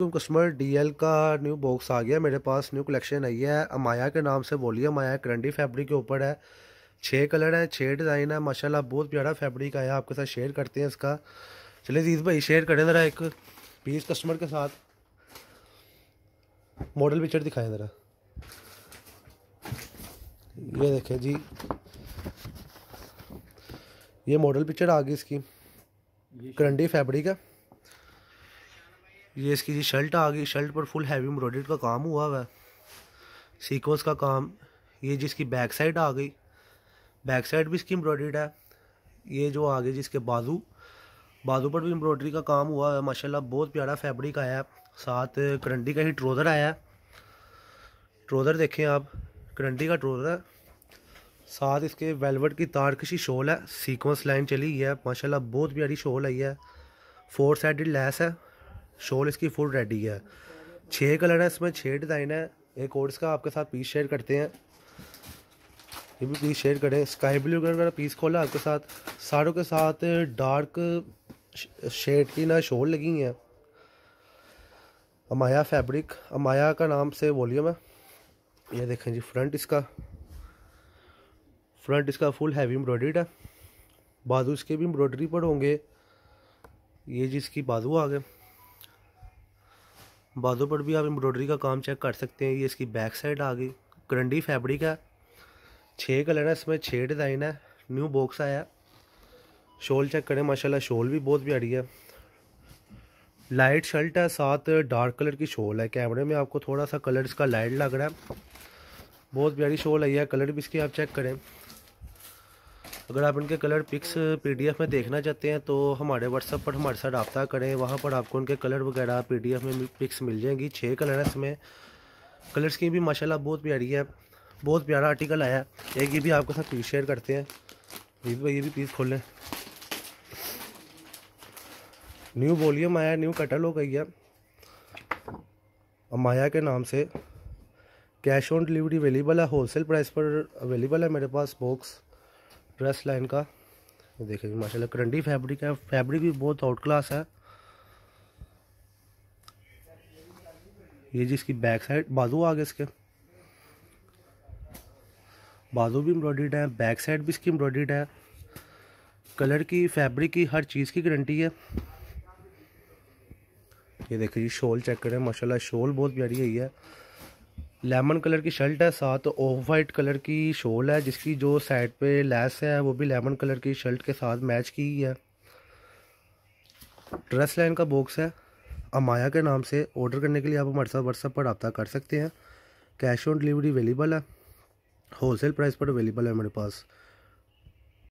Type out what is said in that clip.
तो customer DL का new box आ गया मेरे पास न्यू कलेक्शन आई है अमाया के नाम से बोलिए अमाया करंडी फैब्रिक के ऊपर है छः कलर है छः डिज़ाइन है माशाल्लाह बहुत प्यारा फैब्रिक आया आपके साथ शेयर करते हैं इसका चलिए जीत भाई शेयर करें ज़रा एक पीस कस्टमर के साथ मॉडल पिक्चर दिखाएँ ज़रा ये देखें जी ये मॉडल पिक्चर आ गई इसकी करंडी फैब्रिक है ये इसकी जी शर्ट आ गई शर्ट पर फुल हैवी एम्ब्रॉयडरी का काम हुआ हुआ है सीक्वेंस का काम ये जिसकी बैक साइड आ गई बैक साइड भी इसकी एम्ब्रॉयड है ये जो आ गई जिसके बाजू बाजू पर भी एम्ब्रॉयडरी का काम हुआ है माशाल्लाह बहुत प्यारा फैब्रिक आया है साथ करंडी का ही ट्रोज़र आया है ट्रोज़र देखें आप करंडी का ट्रोज़र है साथ इसके वेलवेट की तारकशी शॉल है सीक्वेंस लाइन चली गई है माशाल्लाह बहुत प्यारी शॉल आई है फोर साइड लैस है शॉल इसकी फुल रेडी है छः कलर है इसमें छः डिज़ाइन है एक और इसका आपके साथ पीस शेयर करते हैं ये भी पीस शेयर करें स्काई ब्लू कलर का पीस खोला आपके साथ सारों के साथ डार्क शेड की ना शॉल लगी है अमाया फैब्रिक अमाया का नाम से वॉल्यूम है ये देखें जी फ्रंट इसका फ्रंट इसका फुल हैवी एम्ब्रॉयड्रीड है बाजू इसके भी एम्ब्रॉयडरी पर होंगे ये जिसकी बाजू आ गए बाजू पर भी आप एम्ब्रॉयडरी का काम चेक कर सकते हैं ये इसकी बैक साइड आ गई करंडी फैब्रिक है छः कलर है इसमें छः डिज़ाइन है न्यू बॉक्स आया शॉल चेक करें माशाल्लाह शॉल भी बहुत प्यारी है लाइट शर्ट है साथ डार्क कलर की शॉल है कैमरे में आपको थोड़ा सा कलर इसका लाइट लग रहा है बहुत प्यारी शॉल आई है कलर भी इसकी आप चेक करें अगर आप इनके कलर पिक्स पीडीएफ में देखना चाहते हैं तो हमारे व्हाट्सअप पर हमारे साथ रबता करें वहाँ पर आपको उनके कलर वगैरह पीडीएफ में पिक्स मिल जाएंगी छः कलर हैं इसमें कलर्स की भी माशाल्लाह बहुत प्यारी है बहुत प्यारा आर्टिकल आया है एक ये भी आपके साथ पीस शेयर करते हैं जीत भाई ये भी पीस खोलें न्यू वॉल्यूम आया न्यू कटल हो गई है अमाया के नाम से कैश ऑन डिलीवरी अवेलेबल है होलसेल प्राइस पर अवेलेबल है मेरे पास बॉक्स प्रेस लाइन का ये देखेंगे माशाल्लाह करंडी फैब्रिक है फैब्रिक भी बहुत आउट क्लास है ये जी इसकी बैक साइड बाजू आ गए इसके बाजू भी एम्ब्रॉयड है बैक साइड भी इसकी एम्ब्रॉयड है कलर की फैब्रिक की हर चीज़ की गारंटी है ये देखिए जी शॉल चेक करें माशाल्लाह शॉल बहुत प्यारी है ये लेमन कलर की शर्ट है साथ ऑफ वाइट कलर की शॉल है जिसकी जो साइड पे लेस है वो भी लेमन कलर की शर्ट के साथ मैच की है ड्रेस लाइन का बॉक्स है अमाया के नाम से ऑर्डर करने के लिए आप हमारे साथ व्हाट्सएप पर रबता कर सकते हैं कैश ऑन डिलीवरी अवेलेबल है होलसेल प्राइस पर अवेलेबल है मेरे पास